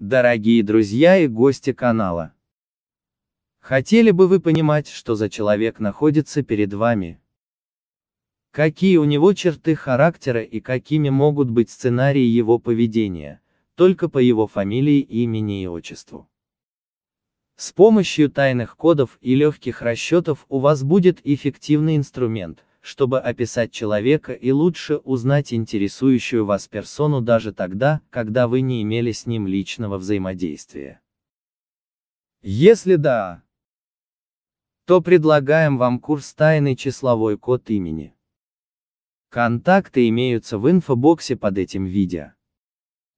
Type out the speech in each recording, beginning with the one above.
Дорогие друзья и гости канала. Хотели бы вы понимать, что за человек находится перед вами? Какие у него черты характера и какими могут быть сценарии его поведения, только по его фамилии, имени и отчеству. С помощью тайных кодов и легких расчетов у вас будет эффективный инструмент – чтобы описать человека и лучше узнать интересующую вас персону даже тогда, когда вы не имели с ним личного взаимодействия. Если да, то предлагаем вам курс «Тайный числовой код имени». Контакты имеются в инфобоксе под этим видео.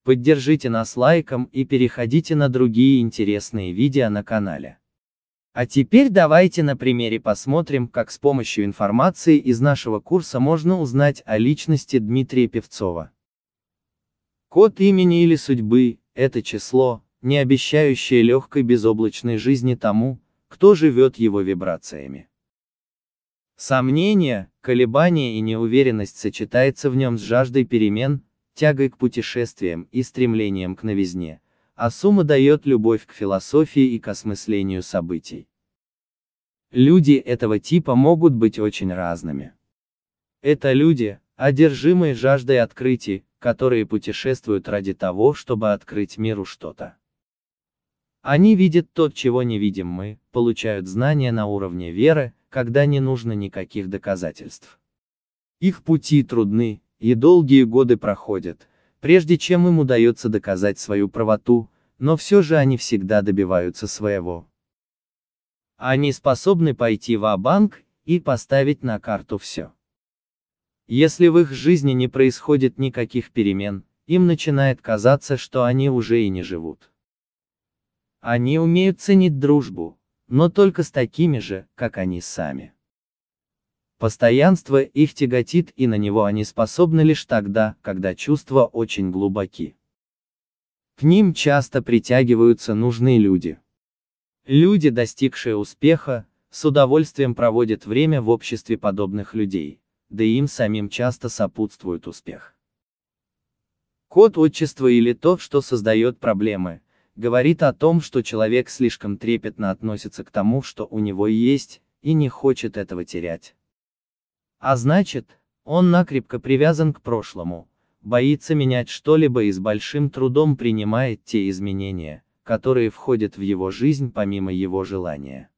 Поддержите нас лайком и переходите на другие интересные видео на канале. А теперь давайте на примере посмотрим, как с помощью информации из нашего курса можно узнать о личности Дмитрия Певцова. Код имени или судьбы – это число, не обещающее легкой безоблачной жизни тому, кто живет его вибрациями. Сомнения, колебания и неуверенность сочетается в нем с жаждой перемен, тягой к путешествиям и стремлением к новизне, а сумма дает любовь к философии и к осмыслению событий. Люди этого типа могут быть очень разными. Это люди, одержимые жаждой открытий, которые путешествуют ради того, чтобы открыть миру что-то. Они видят то, чего не видим мы, получают знания на уровне веры, когда не нужно никаких доказательств. Их пути трудны, и долгие годы проходят, прежде чем им удается доказать свою правоту, но все же они всегда добиваются своего. Они способны пойти в банк и поставить на карту все. Если в их жизни не происходит никаких перемен, им начинает казаться, что они уже и не живут. Они умеют ценить дружбу, но только с такими же, как они сами. Постоянство их тяготит и на него они способны лишь тогда, когда чувства очень глубоки. К ним часто притягиваются нужные люди. Люди, достигшие успеха, с удовольствием проводят время в обществе подобных людей, да и им самим часто сопутствует успех. Код отчества или то, что создает проблемы, говорит о том, что человек слишком трепетно относится к тому, что у него есть, и не хочет этого терять. А значит, он накрепко привязан к прошлому, боится менять что-либо и с большим трудом принимает те изменения, которые входят в его жизнь помимо его желания.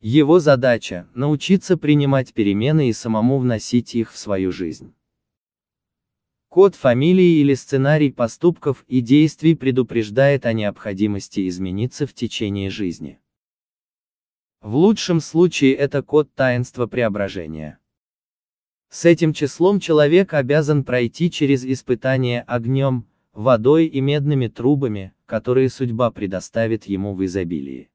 Его задача – научиться принимать перемены и самому вносить их в свою жизнь. Код фамилии или сценарий поступков и действий предупреждает о необходимости измениться в течение жизни. В лучшем случае это код таинства преображения. С этим числом человек обязан пройти через испытание огнем, водой и медными трубами, которые судьба предоставит ему в изобилии.